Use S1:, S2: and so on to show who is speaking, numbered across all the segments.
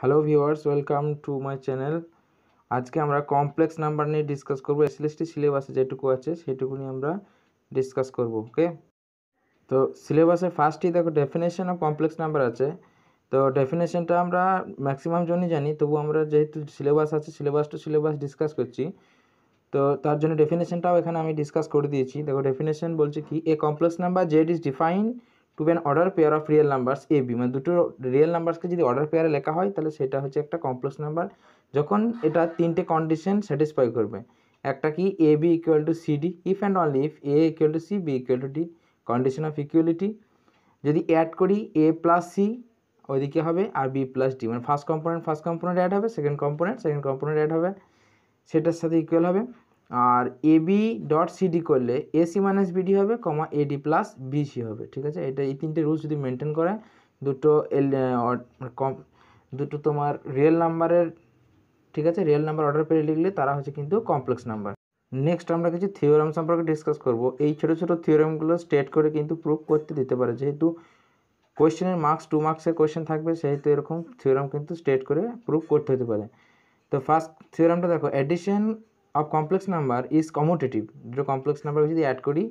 S1: Hello viewers welcome to my channel আজকে আমরা complex number নিয়ে ডিসকাস করব এসএলএসটি সিলেবাসে যেটুকু আছে সেটুকু নিয়ে আমরা ডিসকাস করব ওকে তো সিলেবাসের ফার্স্টই দেখো ডেফিনেশন অফ কমপ্লেক্স নাম্বার আছে তো ডেফিনেশনটা আমরা ম্যাক্সিমাম জনই জানি তবু আমরা যেহেতু সিলেবাস আছে সিলেবাস টু সিলেবাস ডিসকাস করছি তো তার জন্য ডেফিনেশনটাও এখানে আমি ডিসকাস করে দিয়েছি দেখো ডেফিনেশন বলছে কি a complex number z is defined to an order pair of real numbers a b মানে দুটো রিয়েল নাম্বারসকে যদি অর্ডার পেয়ারে লেখা হয় তাহলে সেটা হচ্ছে একটা কমপ্লেক্স নাম্বার যখন এটা তিনটে কন্ডিশন স্যাটিসফাই করবে একটা কি A B equal to D if and only if A equal to C B equal to D condition of equality যদি অ্যাড করি এ প্লাস সি ওইদিকে হবে আর বি প্লাস ডি মানে first component first component add হবে second component second component add হবে সেটার সাথে ইকুয়াল হবে আর এ বি ডট সিডি করলে এসি মাইনাস বিডি হবে কমা এডি প্লাস বিসি হবে ঠিক আছে এটা এই তিনটে রুলস যদি মেনটেন করে দুটো এল কম uh, মানে দুটো তোমার রিয়েল নাম্বারের ঠিক আছে রিয়েল নাম্বার অর্ডার পেয়ে লিখলে তারা হচ্ছে কিন্তু কমপ্লেক্স নাম্বার নেক্সট আমরা কিছু থিওরাম সম্পর্কে ডিসকাস করব এই ছোটো ছোটো থিওরামগুলো স্টেট করে কিন্তু প্রুভ করতে দিতে পারে যেহেতু কোয়েশ্চেনের মার্কস টু মার্কসের কোয়েশ্চেন থাকবে সেহেতু এরকম থিওরাম কিন্তু স্টেট করে প্রুভ করতে হতে পারে তো ফার্স্ট থিওরামটা দেখো addition of complex number is commutative দুটো কমপ্লেক্স নাম্বার যদি অ্যাড করি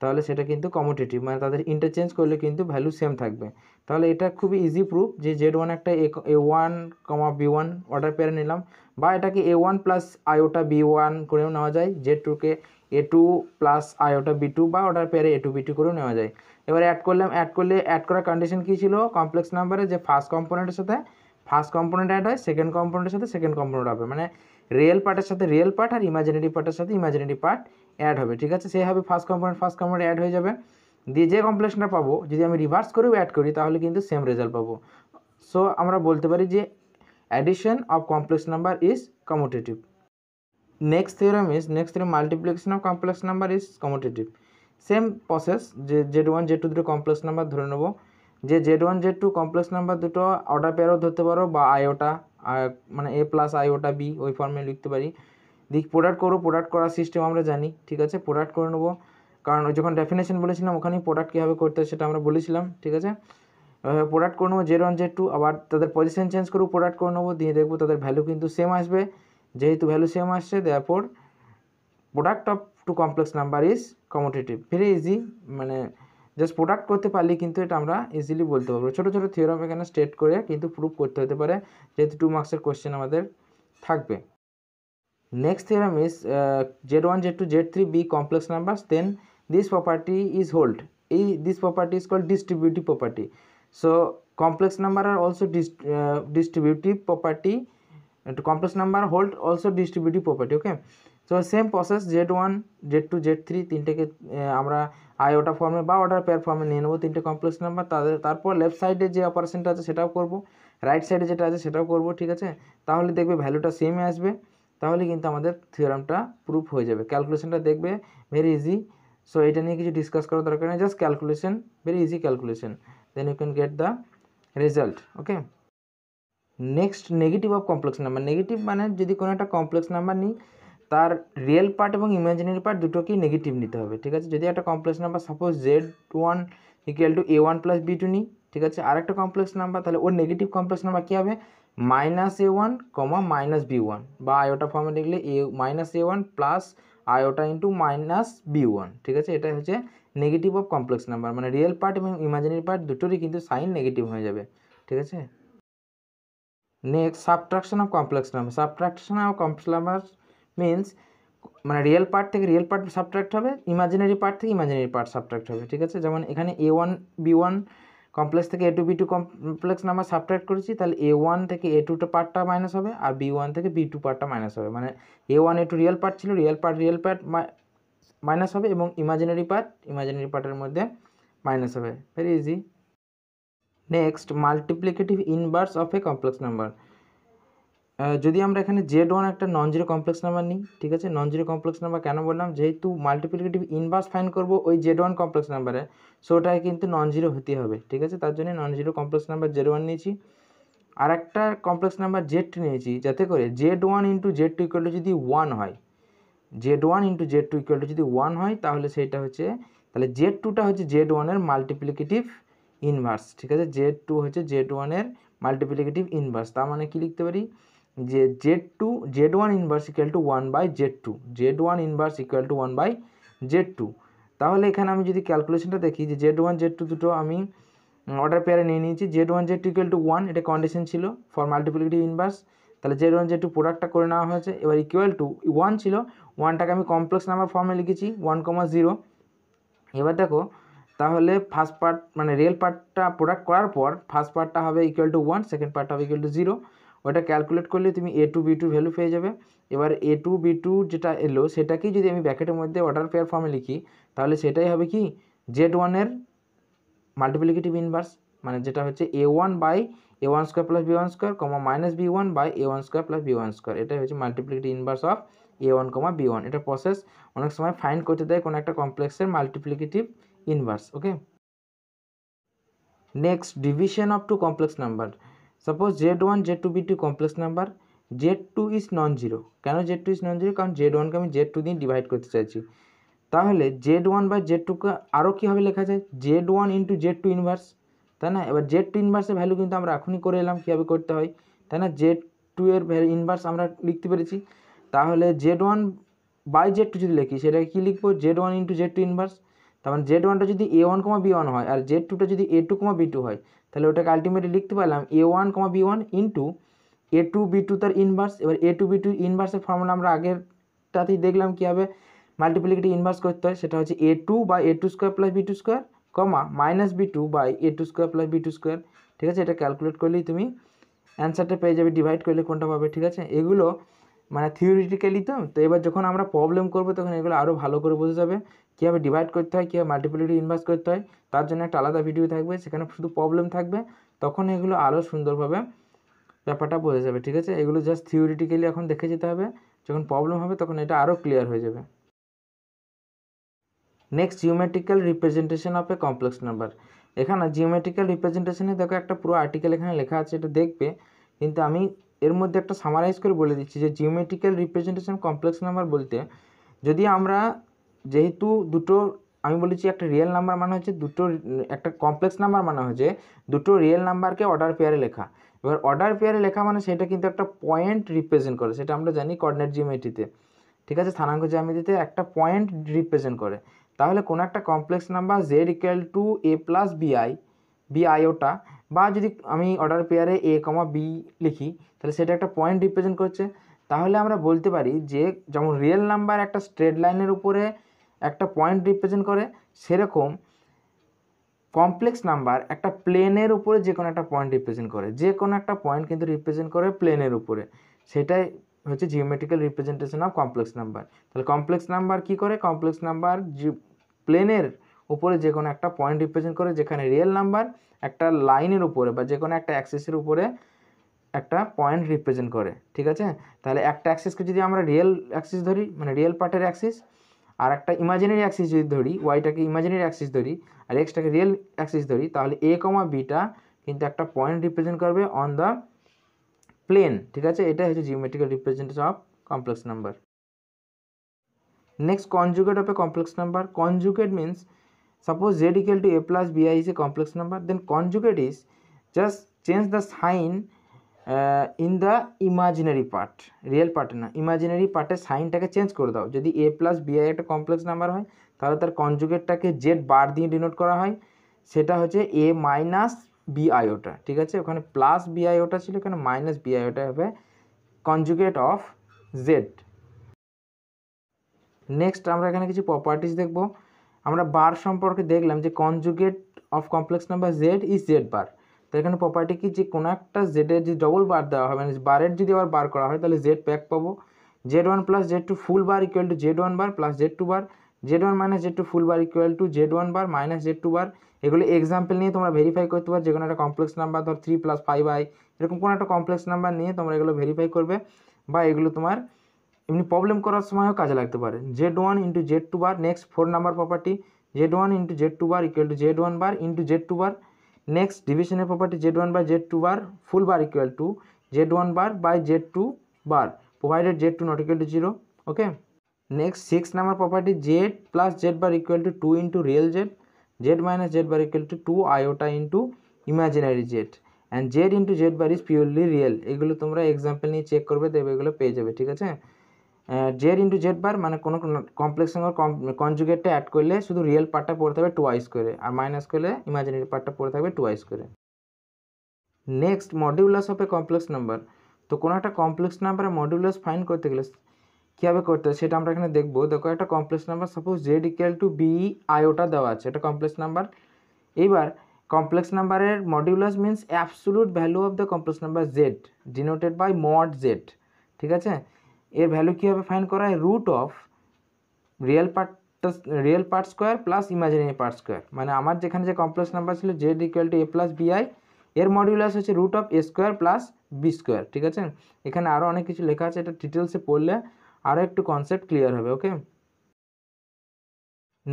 S1: তাহলে সেটা কিন্তু কমোটেটিভ মানে তাদের ইন্টারচেঞ্জ করলে কিন্তু ভ্যালু সেম থাকবে তাহলে এটা খুবই ইজি প্রুফ যে জেড ওয়ান একটা a one comma b one order পেয়ারে নিলাম বা এটাকে a one plus iota b one করেও নেওয়া যায় জেড টুকে a two plus iota b two বা অর্ডার পেয়ারে এ টু বি টু করেও নেওয়া যায় এবার অ্যাড করলাম অ্যাড করলে অ্যাড করার কন্ডিশন কী ছিল কমপ্লেক্স নাম্বারে যে ফার্স্ট কম্পোনেন্টের সাথে ফার্স্ট কম্পোনেন্ট অ্যাড হয় সেকেন্ড কম্পোনেন্টের সাথে সেকেন্ড কম্পোনেন্ট হবে মানে রিয়েল পার্টের সাথে রিয়েল পার্ট আর ইমাজিনারি পার্টের সাথে ইমাজিনারি পার্ট অ্যাড হবে ঠিক আছে সেভাবে first component first component add হয়ে যাবে দিয়ে যে কমপ্লেক্সটা পাবো যদি আমি রিভার্স করেও অ্যাড করি তাহলে কিন্তু সেম রেজাল্ট পাবো সো আমরা বলতে পারি যে addition of complex number is commutative next theorem is next theorem multiplication of complex number is commutative same process যে জেড ওয়ান জেড টু দুটো কমপ্লেক্স নাম্বার ধরে নেবো যে z one z two complex number দুটো order পেয়ারও ধরতে পারো বা আয়োটা আর মানে এ প্লাস আই ওটা বি ওই ফর্মে লিখতে পারি দিক প্রোডাক্ট করো প্রোডাক্ট করার সিস্টেম আমরা জানি ঠিক আছে প্রোডাক্ট করে নেবো কারণ ওই যখন ডেফিনেশন বলেছিলাম ওখানেই প্রোডাক্ট কীভাবে করতে হয় সেটা আমরা বলেছিলাম ঠিক আছে প্রোডাক্ট করে নেবো জেড ওয়ান জেড টু আবার তাদের পজিশন চেঞ্জ করে প্রোডাক্ট করে নেবো দিয়ে দেখবো তাদের ভ্যালু কিন্তু সেম আসবে যেহেতু ভ্যালু সেম আসছে therefore product of two complex number is commutative very easy মানে জাস্ট প্রোডাক্ট করতে পারলে কিন্তু এটা আমরা ইজিলি বলতে পারবো ছোটো ছোটো থিওরাম এখানে স্টেট করে কিন্তু প্রুফ করতে হতে পারে যেহেতু টু মার্কসের কোয়েশ্চেন আমাদের থাকবে next theorem is z one z two z three be complex number then this property is hold এই this property is call distributive property so complex number are also dist property complex number hold also number property okay so same process z one z two z three তিনটেকে আমরা i ফর্মে বা order pair ফর্মে নিয়ে নেবো তিনটে complex number তাদের তারপর লেফট সাইডে যে অপারেশনটা আছে সেটাও করব রাইট সাইডে যেটা আছে সেটাও করব ঠিক আছে তাহলে দেখবে ভ্যালুটা সেমই আসবে তাহলে কিন্তু আমাদের থিওরামটা প্রুফ হয়ে যাবে ক্যালকুলেশনটা দেখবে ভেরি ইজি সো এটা নিয়ে কিছু ডিসকাস করার দরকার নেই just calculation very easy calculation then you can get the result okay next negative of complex number negative মানে যদি কোনো একটা কমপ্লেক্স নাম্বার নিই তার রিয়েল পার্ট এবং ইমাজিনারি পার্ট দুটোকেই নেগেটিভ নিতে হবে ঠিক আছে যদি একটা complex number suppose z one equal to a one plus b two নি ঠিক আছে আর একটা কমপ্লেক্স নাম্বার তাহলে ওর নেগেটিভ কমপ্লেক্স নাম্বার কী হবে minus a one comma minus b one বা আয়োটা ফর্মে লিখলে a minus a one plus iota into minus b one ঠিক আছে এটা হচ্ছে নেগেটিভ অফ কমপ্লেক্স নাম্বার মানে রিয়েল পার্ট এবং ইমাজিনারি পার্ট দুটোরই কিন্তু সাইন নেগেটিভ হয়ে যাবে ঠিক আছে next subtraction of complex number subtraction of complex number means মানে রিয়েল পার্ট থেকে রিয়েল পার্ট সাবট্রাক্ট হবে ইমাজিনারি পার্ট থেকে ইমাজিনারি পার্ট সাবট্রাক্ট হবে ঠিক আছে যেমন এখানে a one b one complex থেকে a two B two complex number subtract করেছি তাহলে এ ওয়ান থেকে এ টুটা পার্টটা মাইনাস হবে আর বি ওয়ান থেকে বি টু পার্টটা মাইনাস হবে মানে a one a two real part ছিল real part real part minus হবে এবং ইমাজিনারি পার্ট ইমাজিনারি পার্টের মধ্যে মাইনাস হবে very easy next multiplicative inverse of a complex number যদি আমরা এখানে জেড ওয়ান একটা নন জিরো কমপ্লেক্স নাম্বার নিই ঠিক আছে নন জিরো কমপ্লেক্স নাম্বার কেন বললাম যেহেতু মাল্টিপ্লিকেটিভ ইনভার্স ফাইন করব ওই জেড ওয়ান কমপ্লেক্স নাম্বারে সো কিন্তু নন জিরো হতে হবে ঠিক আছে তার জন্য non zero complex number z one নিয়েছি আর একটা কমপ্লেক্স নাম্বার জেড টু নিয়েছি যাতে করে z one into z two equal to যদি ওয়ান হয় z one into z two equal to যদি ওয়ান হয় তাহলে সেইটা হচ্ছে তাহলে জেড টুটা হচ্ছে জেড ওয়ানের মাল্টিপ্লিকেটিভ ইনভার্স ঠিক আছে জেড টু হচ্ছে জেড ওয়ানের মাল্টিপ্লিকেটিভ ইনভার্স তার মানে কী লিখতে পারি যে Z two Z one inverse equal to one by Z two Z one inverse equal to one by Z two তাহলে এখানে আমি যদি ক্যালকুলেশনটা দেখি যে জেড ওয়ান জেড টু দুটো আমি অর্ডার পেয়ারে নিয়ে নিয়েছি z one z two equal to one এটা কন্ডিশন ছিল ফর মাল্টিপ্লিকেটিভ ইনভার্স তাহলে জেড ওয়ান জেড টু প্রোডাক্টটা করে নেওয়া হয়েছে এবার ইকুয়াল টু ওয়ান ছিল ওয়ানটাকে আমি কমপ্লেক্স নাম্বার ফর্মে লিখেছি ওয়ান কমা জিরো এবার দেখো তাহলে ফার্স্ট পার্ট মানে রিয়েল পার্টটা প্রোডাক্ট করার পর ফার্স্ট পার্টটা হবে ইকুয়াল টু ওয়ান সেকেন্ড পার্টটা হবে ইকুয়াল টু জিরো ওটা ক্যালকুলেট করলে তুমি a two B two value পেয়ে যাবে এবার এ টু বি টু যেটা এলো সেটাকেই যদি আমি ব্যাকেটের মধ্যে অর্ডার পেয়ার ফর্মে লিখি তাহলে সেটাই হবে কি জেড ওয়ানের মাল্টিপ্লিকেটিভ ইনভার্স মানে যেটা হচ্ছে a one by a one square plus b one square comma minus b one by a one square plus b one square এটাই হচ্ছে multiplicative inverse of a one comma b one এটা process অনেক সময় find করতে দেয় কোনো একটা কমপ্লেক্সের multiplicative inverse okay next division of two complex number suppose z one z two B two complex number z two is non zero কেন Z two is non zero কারণ জেড ওয়ানকে আমি জেড টু দিয়ে divide করতে চাইছি তাহলে z one বা Z টুকে আরও কীভাবে লেখা যায় z one into z two inverse তাই না এবার জেড টু ইনভার্সের ভ্যালু কিন্তু আমরা এখনই করে এলাম কীভাবে করতে হয় তাই না জেড টু এর ভ্যালু ইনভার্স আমরা লিখতে পেরেছি তাহলে z one by Z two যদি লিখি সেটাকে কী লিখবো z one into z two inverse তার মানে জেড ওয়ানটা যদি a one comma b one হয় আর জেড টুটা যদি a two comma b two হয় তাহলে ওটাকে আলটিমেটলি লিখতে পারলাম a one comma b one into a two B two তার ইনভার্স এবার এ টু বি টু ইনভার্সের ফর্মুলা আমরা আগেরটাতেই দেখলাম কী হবে মাল্টিপ্লিকেটি ইনভার্স করতে হয় সেটা হচ্ছে এ টু বা a two square plus b two square comma minus b two by a two square plus b two square ঠিক আছে এটা ক্যালকুলেট করলেই তুমি অ্যান্সারটা পেয়ে যাবে ডিভাইড করলে কোনটা পাবে ঠিক আছে এগুলো মানে থিওরিটিক্যালি তো তো এবার যখন আমরা প্রবলেম করবো তখন এগুলো আরও ভালো করে বোঝা যাবে কীভাবে ডিভাইড করতে হয় কীভাবে মাল্টিপ্লিটি ইনভার্স করতে হয় তার জন্য একটা আলাদা ভিডিও থাকবে সেখানে শুধু প্রবলেম থাকবে তখন এগুলো আরও সুন্দরভাবে ব্যাপারটা বোঝা যাবে ঠিক আছে এগুলো জাস্ট থিওরিটিক্যালি এখন দেখে যেতে হবে যখন প্রবলেম হবে তখন এটা আরও ক্লিয়ার হয়ে যাবে next geometrical representation of a complex number এখানে জিওমেট্রিক্যাল রিপ্রেজেন্টেশনে দেখো একটা পুরো আর্টিকেল এখানে লেখা আছে এটা দেখবে কিন্তু আমি এর মধ্যে একটা সামারাইজ করে বলে দিচ্ছি যে জিওমেট্রিক্যাল রিপ্রেজেন্টেশন কমপ্লেক্স নাম্বার বলতে যদি আমরা যেহেতু দুটো আমি বলেছি একটা রিয়েল নাম্বার মানে হচ্ছে দুটো একটা কমপ্লেক্স নাম্বার মানে হচ্ছে দুটো রিয়েল নাম্বারকে অর্ডার পেয়ারে লেখা এবার অর্ডার পেয়ারে লেখা মানে সেটা কিন্তু একটা পয়েন্ট রিপ্রেজেন্ট করে সেটা আমরা জানি কর্ডিনেট জিওমেট্রিতে ঠিক আছে স্থানাঙ্ক জিওমেট্রিতে একটা পয়েন্ট রিপ্রেজেন্ট করে তাহলে কোনো একটা complex number z equal to a plus b i b i ওটা বা যদি আমি অর্ডার পেয়ারে এ কমা বি লিখি তাহলে সেটা একটা পয়েন্ট রিপ্রেজেন্ট করছে তাহলে আমরা বলতে পারি যে যেমন রিয়েল নাম্বার একটা স্ট্রেট লাইনের উপরে একটা পয়েন্ট রিপ্রেজেন্ট করে সেরকম কমপ্লেক্স নাম্বার একটা প্লেনের উপরে যে কোনো একটা পয়েন্ট রিপ্রেজেন্ট করে যে কোনো একটা পয়েন্ট কিন্তু রিপ্রেজেন্ট করে প্লেনের উপরে সেটাই হচ্ছে geometrical representation of complex number তাহলে কমপ্লেক্স নাম্বার কি করে কমপ্লেক্স নাম্বার জি প্লেনের উপরে যে কোনো একটা পয়েন্ট রিপ্রেজেন্ট করে যেখানে রিয়েল নাম্বার একটা লাইনের উপরে বা যে কোনো একটা অ্যাক্সেসের উপরে একটা পয়েন্ট রিপ্রেজেন্ট করে ঠিক আছে তাহলে একটা অ্যাক্সেসকে যদি আমরা রিয়েল অ্যাক্সিস ধরি মানে রিয়েল পার্টের অ্যাক্সিস আর একটা ইমাজিনারি অ্যাক্সিস যদি ধরি ওয়াইটাকে ইমাজিনারি অ্যাক্সিস ধরি আর এক্সটাকে রিয়েল অ্যাক্সিস ধরি তাহলে এ কমা বিটা কিন্তু একটা পয়েন্ট রিপ্রেজেন্ট করবে অন দ্য প্লেন ঠিক আছে এটা হচ্ছে geometrical representation of complex number next conjugate of a complex number conjugate means suppose z equal to a plus b i is a complex number then conjugate is just change the sign in the imaginary part real পার্টে না imaginary পার্টের সাইনটাকে change করে দাও যদি এ plus বিআই একটা complex number হয় তাহলে তার কনজুগেটটাকে জেড বার দিয়ে ডিনোট করা হয় সেটা হচ্ছে এ মাইনাস বিআই ওটা ঠিক আছে ওখানে প্লাস বিআই ওটা ছিল এখানে মাইনাস বিআই ওটা হবে কনজুগেট অফ জেড নেক্সট আমরা এখানে কিছু প্রপার্টিস দেখব আমরা বার সম্পর্কে দেখলাম যে conjugate of complex number z is z bar তো এখানে প্রপার্টি কি যে কোনো একটা জেডের যে ডবল বার দেওয়া হয় মানে বারের যদি আবার বার করা হয় তাহলে জেড প্যাক পাবো z one plus z two full bar equal to Z one bar plus z two bar z one minus z two full bar equal to Z one bar minus z two bar এগুলো example নিয়ে তোমরা verify করতে পারো যে কোনো একটা complex number ধর three plus five i এরকম কোনো একটা কমপ্লেক্স নাম্বার নিয়ে তোমরা এগুলো ভেরিফাই করবে বা এগুলো তোমার এমনি প্রবলেম করার সময়ও কাজে লাগতে পারে z one into z two bar next four number property z one into z two bar equal to Z one bar into z two bar next ডিভিশনের property z one by Z two bar full bar equal to Z one bar by Z two bar provided z two not equal to zero okay next six number property z plus z bar equal to two into real Z z minus z bar equal to two iota into imaginary z and z into z bar is purely real এগুলো তোমরা example নিয়ে check করবে দেবে এগুলো পেয়ে যাবে ঠিক আছে জেড ইন্টু জেড বার মানে কোনো কমপ্লেক্স সংখ্যার কনজুগেটটা অ্যাড করলে শুধু রিয়েল পার্টটা হবে থাকবে টোয়াইস করে আর মাইনাস করলে ইমাজিনারি পার্টটা হবে থাকবে টোয়াইস করে next modulus of a complex number তো কোনো একটা কমপ্লেক্স নাম্বারে মডিউলাস ফাইন করতে গেলে কীভাবে করতে হয় সেটা আমরা এখানে দেখবো দেখো একটা complex number suppose z equal to b iota দেওয়া আছে এটা কমপ্লেক্স নাম্বার এইবার কমপ্লেক্স নাম্বারের modulus means absolute value of the complex number z denoted by mod z ঠিক আছে এর ভ্যালু কী হবে ফাইন করা হয় root of real part real part square plus imaginary part square মানে আমার যেখানে যে কমপ্লেক্স নাম্বার ছিল z equal to a plus b i এর মডিউলাস হচ্ছে root of a square plus b square ঠিক আছে এখানে আরও অনেক কিছু লেখা আছে এটা ডিটেলসে পড়লে আরও একটু কনসেপ্ট ক্লিয়ার হবে ওকে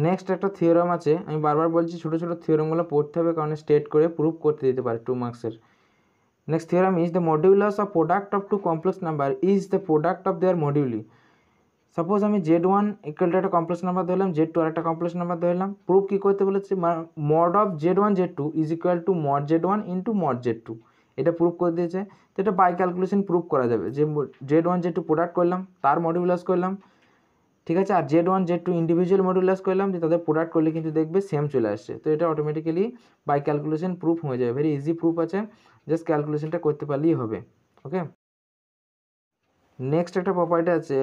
S1: নেক্সট একটা থিওরাম আছে আমি বারবার বলছি ছোটো ছোটো থিওরামগুলো পড়তে হবে কারণ স্টেট করে প্রুভ করতে দিতে পারে টু মার্কসের Next theorem is the modulus of product of two complex number is the product of their moduli. সাপোজ আমি জেড ওয়ান ইকুয়ালটা একটা কমপ্লেক্স নাম্বার ধরলাম জেড টু আর একটা কমপ্লেক্স নাম্বার ধরলাম প্রুফ কী করতে বলেছে mod of z one z two is equal to mod z one into mod z two এটা প্রুফ করে দিয়েছে তো এটা বাই ক্যালকুলেশন প্রুফ করা যাবে যে z one z two product করলাম তার মডিউলাস করলাম ঠিক আছে আর z one z two individual modulus করলাম যে তাদের প্রোডাক্ট করলে কিন্তু দেখবে সেম চলে আসছে তো এটা অটোমেটিক্যালি বাই ক্যালকুলেশন প্রুফ হয়ে যাবে ভেরি ইজি প্রুফ আছে জাস্ট ক্যালকুলেশনটা করতে পারলেই হবে ওকে নেক্সট একটা প্রপার্টি আছে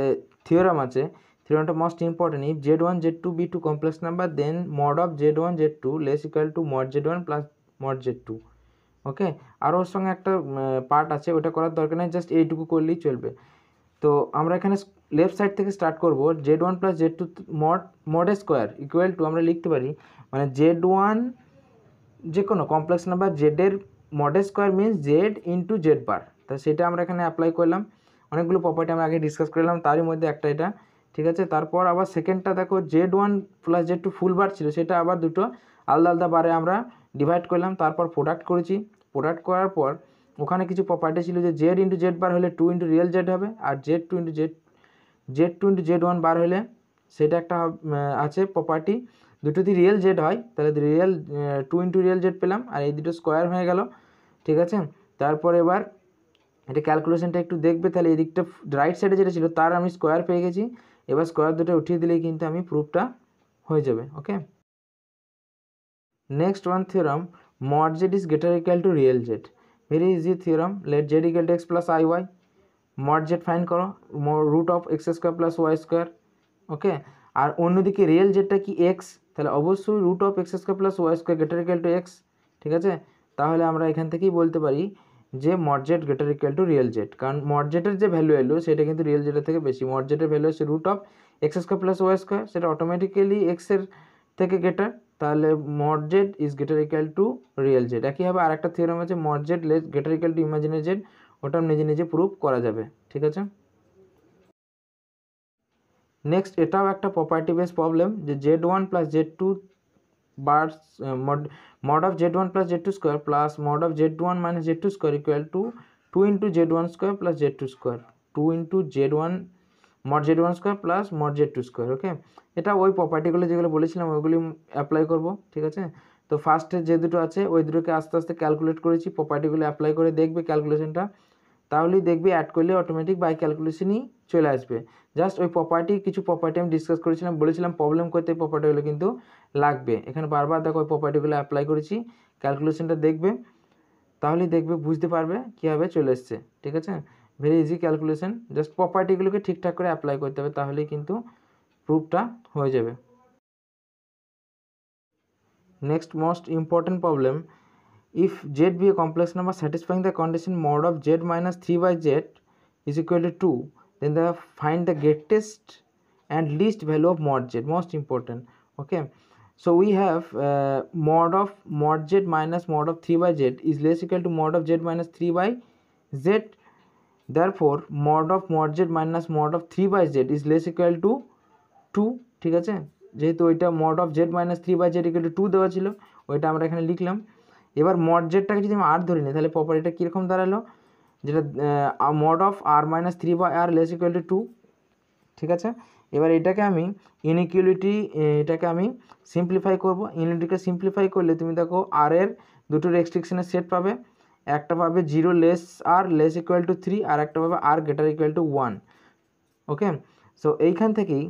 S1: থিওরাম আছে থিওরামটা most important if z one z two B two complex number then mod of z one z two less equal to mod z one plus mod z two okay আর ওর সঙ্গে একটা part আছে ওটা করার দরকার নেই জাস্ট এইটুকু করলেই চলবে তো আমরা এখানে লেফট সাইড থেকে স্টার্ট করবো z one plus z two mod mod square equal to আমরা লিখতে পারি মানে জেড ওয়ান যে কোনো কমপ্লেক্স নাম্বার জেডের model square means z into z bar তা সেটা আমরা এখানে অ্যাপ্লাই করলাম অনেকগুলো প্রপার্টি আমরা আগে ডিসকাস করলাম তারই মধ্যে একটা এটা ঠিক আছে তারপর আবার সেকেন্ডটা দেখো z one plus z two full bar ছিল সেটা আবার দুটো আলাদা আলাদা বারে আমরা ডিভাইড করলাম তারপর প্রোডাক্ট করেছি প্রোডাক্ট করার পর ওখানে কিছু প্রপার্টি ছিল যে জেড ইন্টু জেড বার হলে টু ইন্টু রিয়েল জেড হবে আর z two into z z two into z one bar হলে সেটা একটা আছে প্রপার্টি দুটো যদি রিয়েল জেড হয় তাহলে real two into real z পেলাম আর এই দুটো স্কোয়ার হয়ে গেল ঠিক আছে তারপর এবার এটা ক্যালকুলেশনটা একটু দেখবে তাহলে এই দিকটা রাইট সাইডে যেটা ছিল তার আমি স্কোয়ার পেয়ে গেছি এবার স্কোয়ার দুটো উঠিয়ে দিলেই কিন্তু আমি প্রুফটা হয়ে যাবে okay next one theorem z is greater greater to real z very easy theorem let z z to x plus i y mod z find করো root of x square plus y square okay আর অন্যদিকে real জেডটা কি x তাহলে অবশ্যই root of x square plus y square greater equal to x ঠিক আছে তাহলে আমরা এখান থেকেই বলতে পারি যে mod z greater equal to real z কারণ মর্জেটের যে ভ্যালু ভ্যালু সেটা কিন্তু রিয়েল জেটের থেকে বেশি মর্জেটের ভ্যালু হচ্ছে root of x square plus y square সেটা অটোমেটিক্যালি এক্সের থেকে গ্রেটার তাহলে mod z is greater equal to real z একইভাবে আর একটা থিওরাম আছে mod z less greater equal to imaginary z ওটা নিজে নিজে প্রুভ করা যাবে ঠিক আছে নেক্সট এটাও একটা প্রপার্টি বেস প্রবলেম যে z one plus z two bars mod of z one plus z two square plus mod of z one minus z two square equal to two into z one square plus z two square two into z one mod z one square plus mod z two square okay এটা ওই প্রপার্টিগুলো যেগুলো বলেছিলাম ওইগুলি apply করবো ঠিক আছে তো ফার্স্টে যে দুটো আছে ওই দুটোকে আস্তে আস্তে ক্যালকুলেট করেছি প্রপার্টিগুলো অ্যাপ্লাই করে দেখবে ক্যালকুলেশনটা তাহলেই দেখবি অ্যাড করলে অটোমেটিক বাই ক্যালকুলেশনই চলে আসবে জাস্ট ওই প্রপার্টি কিছু প্রপার্টি আমি ডিসকাস করেছিলাম বলেছিলাম প্রবলেম করতে প্রপার্টিগুলো কিন্তু লাগবে এখানে বারবার দেখো ওই প্রপার্টিগুলো অ্যাপ্লাই করেছি ক্যালকুলেশনটা দেখবে তাহলে দেখবে বুঝতে পারবে কীভাবে চলে এসছে ঠিক আছে ভেরি ইজি ক্যালকুলেশন জাস্ট প্রপার্টিগুলোকে ঠিকঠাক করে অ্যাপ্লাই করতে হবে তাহলেই কিন্তু প্রুফটা হয়ে যাবে next most important problem if z be a complex number satisfying the condition mod of z minus 3 by z is equal to 2 then the find the greatest and least value of mod z most important okay so we have uh, mod of mod z minus mod of 3 by z is less equal to mod of z minus 3 by z therefore mod of mod z minus mod of 3 by z is less equal to 2 ঠিক আছে যেহেতু ওইটা mod of z minus 3 by z equal to 2 দেওয়া ছিল ওইটা আমরা এখানে লিখলাম এবার মড জেডটাকে যদি আমি আর ধরি নিই তাহলে প্রপার্টিটা কীরকম দাঁড়ালো যেটা mod of r minus three বা r less equal to two ঠিক আছে এবার এটাকে আমি ইনইকুয়ালিটি এটাকে আমি সিম্পলিফাই করব ইউনিটিকে সিম্পলিফাই করলে তুমি দেখো আর এর দুটো রেস্ট্রিকশানের সেট পাবে একটা পাবে zero less r less equal to three আর একটা পাবে r greater equal to one okay so এইখান থেকেই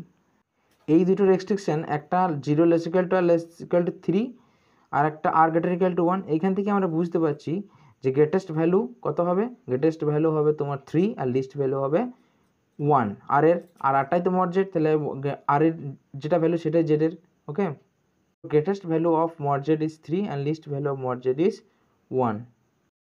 S1: এই দুটো রেস্ট্রিকশান একটা zero less equal to r less equal to three আর একটা r greater equal to one এইখান থেকে আমরা বুঝতে পারছি যে গ্রেটেস্ট ভ্যালু কত হবে গ্রেটেস্ট ভ্যালু হবে তোমার থ্রি আর লিস্ট ভ্যালু হবে ওয়ান আর এর আর আটটাই তো মর্জেড তাহলে আর এর যেটা ভ্যালু সেটাই জেডের okay greatest value of mod z is three and least value of mod z is one